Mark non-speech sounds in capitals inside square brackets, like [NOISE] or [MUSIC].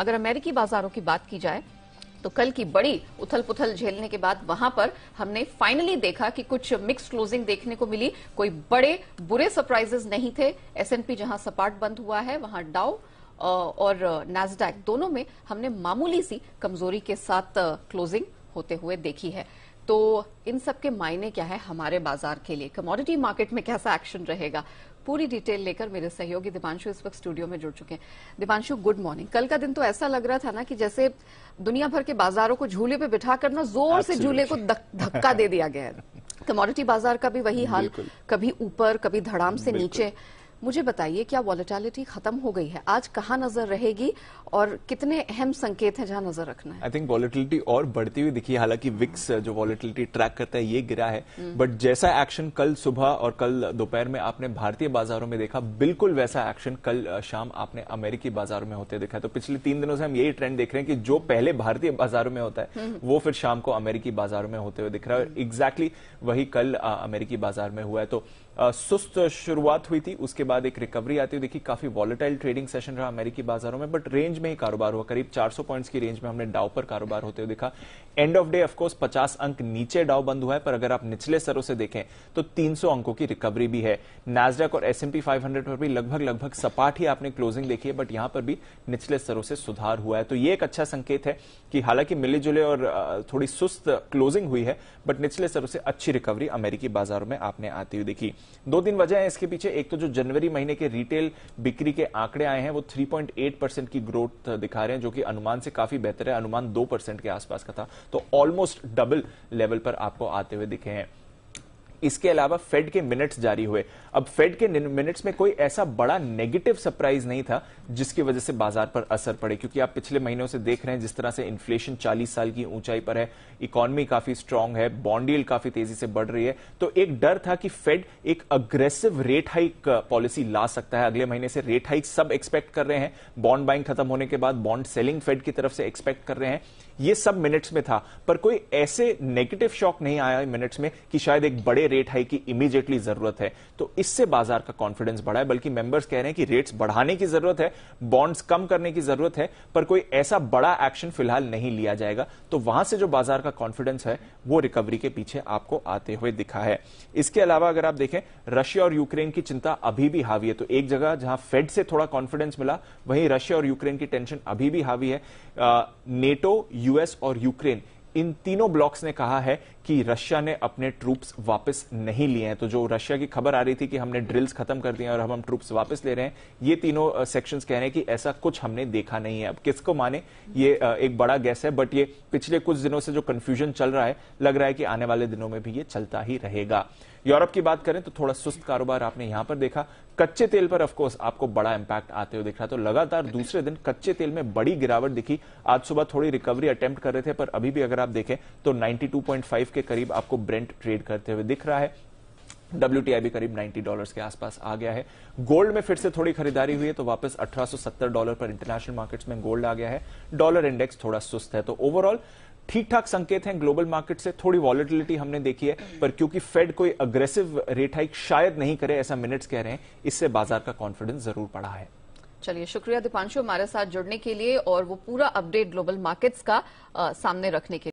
अगर अमेरिकी बाजारों की बात की जाए तो कल की बड़ी उथल पुथल झेलने के बाद वहां पर हमने फाइनली देखा कि कुछ मिक्स क्लोजिंग देखने को मिली कोई बड़े बुरे सरप्राइजेस नहीं थे एसएनपी जहां सपाट बंद हुआ है वहां डाउ और नैसडैक दोनों में हमने मामूली सी कमजोरी के साथ क्लोजिंग होते हुए देखी है तो इन सब के मायने क्या है हमारे बाजार के लिए कमोडिटी मार्केट में कैसा एक्शन रहेगा पूरी डिटेल लेकर मेरे सहयोगी दीपांशु इस वक्त स्टूडियो में जुड़ चुके हैं दीपांशु गुड मॉर्निंग कल का दिन तो ऐसा लग रहा था ना कि जैसे दुनिया भर के बाजारों को झूले पे बिठा कर ना जोर से झूले को धक्का दे दिया गया है कमोडिटी [LAUGHS] बाजार का भी वही हाल कभी ऊपर कभी धड़ाम से नीचे मुझे बताइए क्या वॉलिटैलिटी खत्म हो गई है आज कहाँ नजर रहेगी और कितने अहम संकेत हैं जहां नजर रखना है आई थिंक वॉलिटिलिटी और बढ़ती हुई दिखी हालांकि विक्स uh, जो वॉलिटिलिटी ट्रैक करता है ये गिरा है बट हम्म। जैसा एक्शन कल सुबह और कल दोपहर में आपने भारतीय बाजारों में देखा बिल्कुल वैसा एक्शन कल uh, शाम आपने अमेरिकी बाजारों में होते देखा तो पिछले तीन दिनों से हम यही ट्रेंड देख रहे हैं कि जो पहले भारतीय बाजारों में होता है हम्म। वो फिर शाम को अमेरिकी बाजारों में होते हुए दिख रहा है एग्जैक्टली वही कल uh, अमेरिकी बाजार में हुआ है तो सुस्त शुरुआत हुई थी उसके बाद एक रिकवरी आती हुई देखी काफी वॉलेटाइल ट्रेडिंग सेशन रहा अमेरिकी बाजारों में बट रेंज में ही कारोबार हुआ करीब 400 पॉइंट्स की रेंज में हमने डाउ पर कारोबार होते हुए देखा एंड ऑफ डे ऑफकोर्स 50 अंक नीचे डाउ बंद हुआ है पर अगर आप निचले स्तरों से देखें तो तीन अंकों की रिकवरी भी है नाजडक और एस एमपी पर भी लगभग लगभग सपाट ही आपने क्लोजिंग देखी है बट यहां पर भी निचले स्तरों से सुधार हुआ है तो ये एक अच्छा संकेत है कि हालांकि मिले जुले और थोड़ी सुस्त क्लोजिंग हुई है बट निचले स्तरों से अच्छी रिकवरी अमेरिकी बाजारों में आपने आती हुई देखी दो तीन वजह है इसके पीछे एक तो जो जनवरी महीने के रिटेल बिक्री के आंकड़े आए हैं वो 3.8 परसेंट की ग्रोथ दिखा रहे हैं जो कि अनुमान से काफी बेहतर है अनुमान दो परसेंट के आसपास का था तो ऑलमोस्ट डबल लेवल पर आपको आते हुए दिखे हैं इसके अलावा फेड के मिनट्स जारी हुए अब फेड के मिनट्स में कोई ऐसा बड़ा नेगेटिव सरप्राइज नहीं था जिसकी वजह से बाजार पर असर पड़े क्योंकि आप पिछले महीनों से देख रहे हैं जिस तरह से इन्फ्लेशन 40 साल की ऊंचाई पर है इकोनॉमी काफी स्ट्रांग है बॉन्डील काफी तेजी से बढ़ रही है तो एक डर था कि फेड एक अग्रेसिव रेट हाइक पॉलिसी ला सकता है अगले महीने से रेट हाइक सब एक्सपेक्ट कर रहे हैं बॉन्ड बाइंग खत्म होने के बाद बॉन्ड सेलिंग फेड की तरफ से एक्सपेक्ट कर रहे हैं ये सब मिनट्स में था पर कोई ऐसे नेगेटिव शॉक नहीं आया मिनट्स में कि शायद एक बड़े रेट हाई की इमीजिएटली जरूरत है तो इससे बाजार का कॉन्फिडेंस बढ़ा है बल्कि मेंबर्स कह रहे हैं कि रेट्स बढ़ाने की जरूरत है बॉन्ड्स कम करने की जरूरत है पर कोई ऐसा बड़ा एक्शन फिलहाल नहीं लिया जाएगा तो वहां से जो बाजार का कॉन्फिडेंस है वो रिकवरी के पीछे आपको आते हुए दिखा है इसके अलावा अगर आप देखें रशिया और यूक्रेन की चिंता अभी भी हावी है तो एक जगह जहां फेड से थोड़ा कॉन्फिडेंस मिला वहीं रशिया और यूक्रेन की टेंशन अभी भी हावी है नेटो यूएस और यूक्रेन इन तीनों ब्लॉक्स ने कहा है कि रशिया ने अपने ट्रूप्स वापस नहीं लिए हैं तो जो रशिया की खबर आ रही थी कि हमने ड्रिल्स खत्म कर दिए और हम हम ट्रूप्स वापस ले रहे हैं ये तीनों सेक्शंस कह रहे हैं कि ऐसा कुछ हमने देखा नहीं है अब किसको माने ये एक बड़ा गैस है बट ये पिछले कुछ दिनों से जो कंफ्यूजन चल रहा है लग रहा है कि आने वाले दिनों में भी ये चलता ही रहेगा यूरोप की बात करें तो थोड़ा सुस्त कारोबार आपने यहां पर देखा कच्चे तेल पर ऑफकोर्स आपको बड़ा इंपैक्ट आते हुए दिख रहा तो लगातार दूसरे दिन कच्चे तेल में बड़ी गिरावट दिखी आज सुबह थोड़ी रिकवरी अटेम्प्ट कर रहे थे पर अभी भी अगर आप देखें तो 92.5 के करीब आपको ब्रेंट ट्रेड करते हुए दिख रहा है डब्ल्यूटीआई भी करीब 90 डॉलर्स के आसपास आ गया है गोल्ड में फिर से थोड़ी खरीदारी हुई है तो वापस 1870 डॉलर पर इंटरनेशनल मार्केट्स में गोल्ड आ गया है डॉलर इंडेक्स थोड़ा सुस्त है तो ओवरऑल ठीक ठाक संकेत हैं ग्लोबल मार्केट से थोड़ी वॉलिटिलिटी हमने देखी है पर क्योंकि फेड कोई अग्रेसिव रेट हाइक शायद नहीं करे ऐसा मिनट्स कह रहे हैं इससे बाजार का कॉन्फिडेंस जरूर बढ़ा है चलिए शुक्रिया दीपांशु हमारे साथ जुड़ने के लिए और वो पूरा अपडेट ग्लोबल मार्केट्स का आ, सामने रखने के लिए